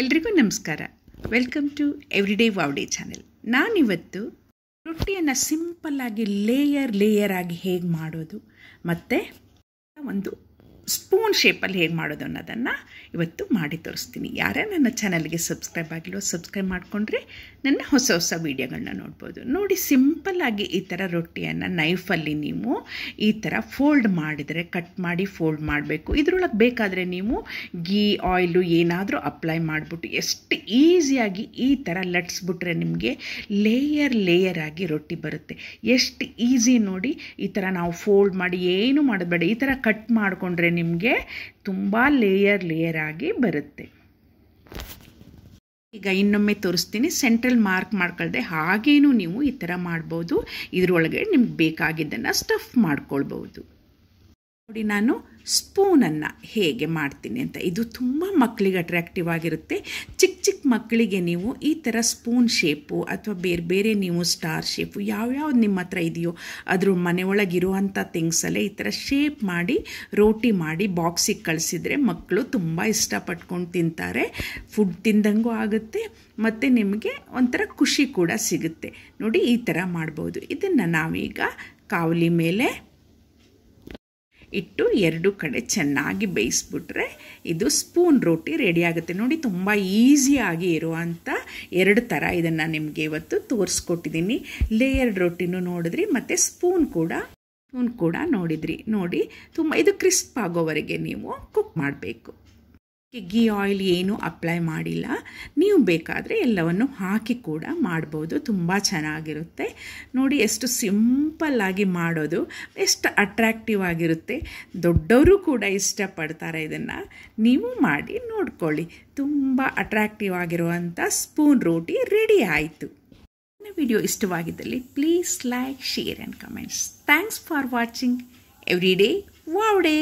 ಎಲ್ರಿಗೂ ನಮಸ್ಕಾರ welcome to everyday wow day channel ನಾನಿವತ್ತು ರೊಟ್ಟಿಯನ್ನು ಸಿಂಪಲ್ಲಾಗಿ ಲೇಯರ್ ಲೇಯರ್ ಆಗಿ ಹೇಗೆ ಮಾಡೋದು ಮತ್ತು ಒಂದು ಸ್ಪೂನ್ ಶೇಪಲ್ಲಿ ಹೇಗೆ ಮಾಡೋದು ಅನ್ನೋದನ್ನು ಇವತ್ತು ಮಾಡಿ ತೋರಿಸ್ತೀನಿ ಯಾರೇ ನನ್ನ ಚಾನಲ್ಗೆ ಸಬ್ಸ್ಕ್ರೈಬ್ ಆಗಿಲ್ವೋ ಸಬ್ಸ್ಕ್ರೈಬ್ ಮಾಡಿಕೊಂಡ್ರೆ ನನ್ನ ಹೊಸ ಹೊಸ ವೀಡಿಯೋಗಳನ್ನ ನೋಡ್ಬೋದು ನೋಡಿ ಸಿಂಪಲ್ಲಾಗಿ ಈ ಥರ ರೊಟ್ಟಿಯನ್ನು ನೈಫಲ್ಲಿ ನೀವು ಈ ಥರ ಫೋಲ್ಡ್ ಮಾಡಿದರೆ ಕಟ್ ಮಾಡಿ ಫೋಲ್ಡ್ ಮಾಡಬೇಕು ಇದರೊಳಗೆ ಬೇಕಾದರೆ ನೀವು ಗೀ ಆಯಿಲು ಏನಾದರೂ ಅಪ್ಲೈ ಮಾಡಿಬಿಟ್ಟು ಎಷ್ಟು ಈಸಿಯಾಗಿ ಈ ಥರ ಲಟ್ಸ್ಬಿಟ್ರೆ ನಿಮಗೆ ಲೇಯರ್ ಲೇಯರ್ ಆಗಿ ರೊಟ್ಟಿ ಬರುತ್ತೆ ಎಷ್ಟು ಈಸಿ ನೋಡಿ ಈ ಥರ ನಾವು ಫೋಲ್ಡ್ ಮಾಡಿ ಏನು ಮಾಡಬೇಡ ಈ ಥರ ಕಟ್ ಮಾಡಿಕೊಂಡ್ರೆ ನಿಮಗೆ ತುಂಬ ಲೇಯರ್ ಲೇಯರ್ ಆಗಿ ಬರುತ್ತೆ ಈಗ ಇನ್ನೊಮ್ಮೆ ತೋರಿಸ್ತೀನಿ ಸೆಂಟ್ರಲ್ ಮಾರ್ಕ್ ಮಾಡ್ಕೊಳ್ದೆ ಹಾಗೇನೂ ನೀವು ಈ ಥರ ಮಾಡ್ಬೋದು ಇದರೊಳಗೆ ನಿಮ್ಗೆ ಬೇಕಾಗಿದ್ದನ್ನು ಸ್ಟಫ್ ಮಾಡ್ಕೊಳ್ಬೋದು ನೋಡಿ ನಾನು ಸ್ಪೂನನ್ನು ಹೇಗೆ ಮಾಡ್ತೀನಿ ಅಂತ ಇದು ತುಂಬ ಮಕ್ಕಳಿಗೆ ಅಟ್ರ್ಯಾಕ್ಟಿವ್ ಆಗಿರುತ್ತೆ ಚಿಕ್ಕ ಚಿಕ್ಕ ಮಕ್ಕಳಿಗೆ ನೀವು ಈ ಥರ ಸ್ಪೂನ್ ಶೇಪು ಅಥವಾ ಬೇರೆ ಬೇರೆ ನೀವು ಸ್ಟಾರ್ ಶೇಪು ಯಾವ್ಯಾವ್ದು ನಿಮ್ಮ ಹತ್ರ ಇದೆಯೋ ಅದ್ರ ಮನೆಯೊಳಗಿರುವಂಥ ಥಿಂಗ್ಸಲ್ಲೇ ಈ ಥರ ಶೇಪ್ ಮಾಡಿ ರೋಟಿ ಮಾಡಿ ಬಾಕ್ಸಿಗೆ ಕಳಿಸಿದರೆ ಮಕ್ಕಳು ತುಂಬ ಇಷ್ಟಪಟ್ಕೊಂಡು ತಿಂತಾರೆ ಫುಡ್ ತಿಂದಂಗೂ ಆಗುತ್ತೆ ಮತ್ತು ನಿಮಗೆ ಒಂಥರ ಖುಷಿ ಕೂಡ ಸಿಗುತ್ತೆ ನೋಡಿ ಈ ಥರ ಮಾಡ್ಬೋದು ಇದನ್ನು ನಾವೀಗ ಕಾವಲಿ ಮೇಲೆ ಇಟ್ಟು ಎರಡು ಕಡೆ ಚೆನ್ನಾಗಿ ಬೇಯಿಸ್ಬಿಟ್ರೆ ಇದು ಸ್ಪೂನ್ ರೋಟಿ ರೆಡಿ ಆಗುತ್ತೆ ನೋಡಿ ತುಂಬ ಈಸಿಯಾಗಿ ಇರುವಂಥ ಎರಡು ಥರ ಇದನ್ನು ನಿಮಗೆ ಇವತ್ತು ತೋರಿಸ್ಕೊಟ್ಟಿದ್ದೀನಿ ಲೇಯರ್ಡ್ ರೊಟ್ಟಿನೂ ನೋಡಿದ್ರಿ ಮತ್ತು ಸ್ಪೂನ್ ಕೂಡ ಸ್ಪೂನ್ ಕೂಡ ನೋಡಿದ್ರಿ ನೋಡಿ ತುಂಬ ಇದು ಕ್ರಿಸ್ಪ್ ಆಗೋವರೆಗೆ ನೀವು ಕುಕ್ ಮಾಡಬೇಕು ಕಿಗ್ಗಿ ಆಯಿಲ್ ಏನೂ ಅಪ್ಲೈ ಮಾಡಿಲ್ಲ ನೀವು ಬೇಕಾದರೆ ಎಲ್ಲವನ್ನು ಹಾಕಿ ಕೂಡ ಮಾಡ್ಬೋದು ತುಂಬ ಚೆನ್ನಾಗಿರುತ್ತೆ ನೋಡಿ ಎಷ್ಟು ಸಿಂಪಲ್ಲಾಗಿ ಮಾಡೋದು ಎಷ್ಟು ಅಟ್ರ್ಯಾಕ್ಟಿವ್ ಆಗಿರುತ್ತೆ ದೊಡ್ಡವರು ಕೂಡ ಇಷ್ಟಪಡ್ತಾರೆ ಇದನ್ನು ನೀವು ಮಾಡಿ ನೋಡ್ಕೊಳ್ಳಿ ತುಂಬ ಅಟ್ರ್ಯಾಕ್ಟಿವ್ ಆಗಿರುವಂಥ ಸ್ಪೂನ್ ರೋಟಿ ರೆಡಿ ಆಯಿತು ನನ್ನ ವಿಡಿಯೋ ಇಷ್ಟವಾಗಿದ್ದಲ್ಲಿ please like share and comments thanks for watching every day wow day